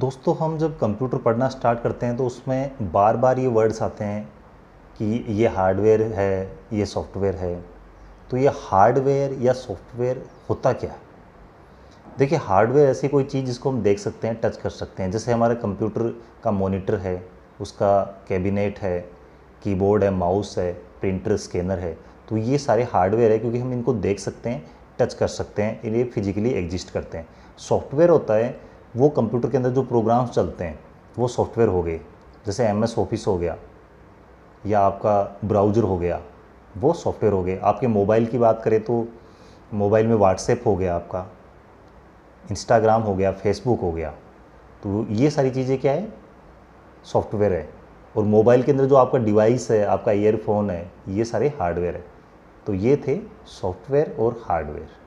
दोस्तों हम जब कंप्यूटर पढ़ना स्टार्ट करते हैं तो उसमें बार बार ये वर्ड्स आते हैं कि ये हार्डवेयर है ये सॉफ्टवेयर है तो ये हार्डवेयर या सॉफ्टवेयर होता क्या है देखिए हार्डवेयर ऐसी कोई चीज़ जिसको हम देख सकते हैं टच कर सकते हैं जैसे हमारे कंप्यूटर का मॉनिटर है उसका कैबिनेट है कीबोर्ड है माउस है प्रिंटर स्कैनर है तो ये सारे हार्डवेयर है क्योंकि हम इनको देख सकते हैं टच कर सकते हैं ये फिजिकली एग्जिस्ट करते हैं सॉफ्टवेयर होता है वो कंप्यूटर के अंदर जो प्रोग्राम्स चलते हैं वो सॉफ्टवेयर हो गए जैसे एम एस ऑफिस हो गया या आपका ब्राउज़र हो गया वो सॉफ्टवेयर हो गए आपके मोबाइल की बात करें तो मोबाइल में व्हाट्सएप हो गया आपका इंस्टाग्राम हो गया फेसबुक हो गया तो ये सारी चीज़ें क्या है सॉफ्टवेयर है और मोबाइल के अंदर जो आपका डिवाइस है आपका ईयरफोन है ये सारे हार्डवेयर है तो ये थे सॉफ्टवेयर और हार्डवेयर